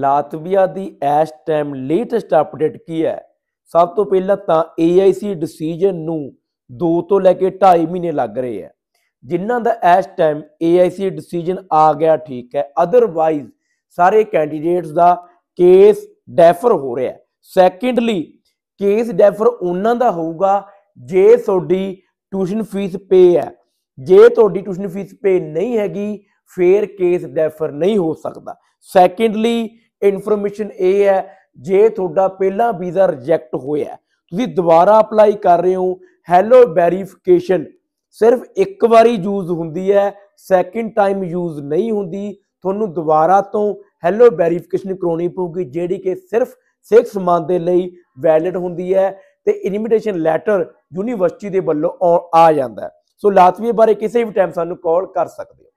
Latvia ਦੀ ਇਸ time latest update ਕੀ ਹੈ ਸਭ ਤੋਂ ਪਹਿਲਾਂ ਤਾਂ AIC ਡਿਸੀਜਨ ਨੂੰ 2 ਤੋਂ ਲੈ ਕੇ 2.5 ਮਹੀਨੇ ਲੱਗ ਰਹੇ ਆ ਜਿਨ੍ਹਾਂ ਦਾ ਇਸ ਟਾਈਮ AIC ਡਿਸੀਜਨ ਆ ਗਿਆ ਠੀਕ ਹੈ ਅਦਰਵਾਈਜ਼ ਸਾਰੇ ਕੈਂਡੀਡੇਟਸ ਦਾ ਕੇਸ ਡੈਫਰ ਹੋ ਰਿਹਾ ਹੈ ਸੈਕੰਡਲੀ ਕੇਸ ਡੈਫਰ ਉਹਨਾਂ ਦਾ ਹੋਊਗਾ ਜੇ ਤੁਹਾਡੀ ਟਿਊਸ਼ਨ ਫੀਸ ਪੇ ਹੈ ਜੇ ਤੁਹਾਡੀ ਟਿਊਸ਼ਨ ਫੀਸ ਪੇ ਨਹੀਂ ਹੈਗੀ ਫੇਰ ਕੇਸ ਡੈਫਰ ਨਹੀਂ ਹੋ ਸਕਦਾ ਸੈਕੰਡਲੀ ਇਨਫੋਰਮੇਸ਼ਨ ਇਹ ਹੈ ਜੇ ਤੁਹਾਡਾ ਪਹਿਲਾ ਵੀਜ਼ਾ ਰਿਜੈਕਟ ਹੋਇਆ ਤੁਸੀਂ ਦੁਬਾਰਾ ਅਪਲਾਈ ਕਰ ਰਹੇ ਹੋ ਹੈਲੋ ਵੈਰੀਫਿਕੇਸ਼ਨ ਸਿਰਫ ਇੱਕ ਵਾਰੀ ਯੂਜ਼ ਹੁੰਦੀ ਹੈ ਸੈਕਿੰਡ ਟਾਈਮ ਯੂਜ਼ ਨਹੀਂ ਹੁੰਦੀ ਤੁਹਾਨੂੰ ਦੁਬਾਰਾ ਤੋਂ ਹੈਲੋ ਵੈਰੀਫਿਕੇਸ਼ਨ ਕਰਾਉਣੀ ਪਊਗੀ ਜਿਹੜੀ ਕਿ ਸਿਰਫ 6 ਮੰਥ ਦੇ ਲਈ ਵੈਲਿਡ ਹੁੰਦੀ ਹੈ ਤੇ ਇਨਵੀਟੇਸ਼ਨ ਲੈਟਰ ਯੂਨੀਵਰਸਿਟੀ ਦੇ ਵੱਲੋਂ ਆ ਜਾਂਦਾ ਸੋ ਲਾਤਵੀਆ ਬਾਰੇ ਕਿਸੇ ਵੀ ਟਾਈਮ ਸਾਨੂੰ ਕਾਲ ਕਰ ਸਕਦੇ